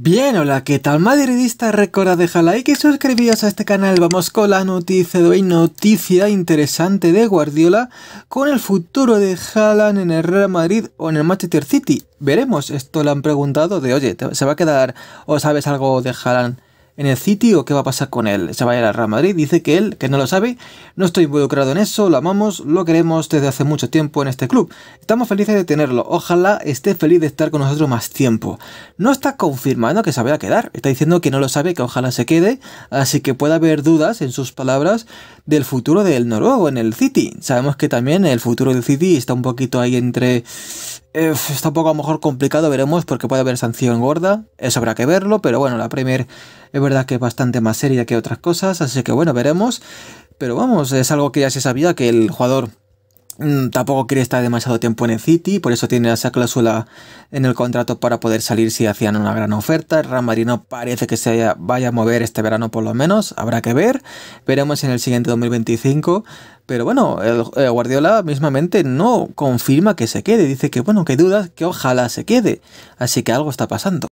Bien, hola, ¿qué tal madridista? Recuerda dejar like y suscribiros a este canal. Vamos con la noticia de hoy, noticia interesante de Guardiola con el futuro de Haaland en el Real Madrid o en el Manchester City. Veremos, esto le han preguntado de, oye, ¿se va a quedar o sabes algo de Haaland en el City o qué va a pasar con él. Se va a ir al Real Madrid, dice que él, que no lo sabe, no estoy involucrado en eso, lo amamos, lo queremos desde hace mucho tiempo en este club. Estamos felices de tenerlo, ojalá esté feliz de estar con nosotros más tiempo. No está confirmando que se vaya a quedar, está diciendo que no lo sabe, que ojalá se quede, así que puede haber dudas en sus palabras del futuro del noruego en el City. Sabemos que también el futuro del City está un poquito ahí entre eh, está un poco a lo mejor complicado, veremos, porque puede haber sanción gorda. Eso habrá que verlo, pero bueno, la Premier es verdad que es bastante más seria que otras cosas, así que bueno, veremos. Pero vamos, es algo que ya se sabía que el jugador mm, tampoco quiere estar demasiado tiempo en el City, por eso tiene esa cláusula en el contrato para poder salir si hacían una gran oferta. El Real no parece que se vaya a mover este verano por lo menos, habrá que ver, veremos en el siguiente 2025. Pero bueno, el, Guardiola mismamente no confirma que se quede, dice que bueno, que dudas que ojalá se quede, así que algo está pasando.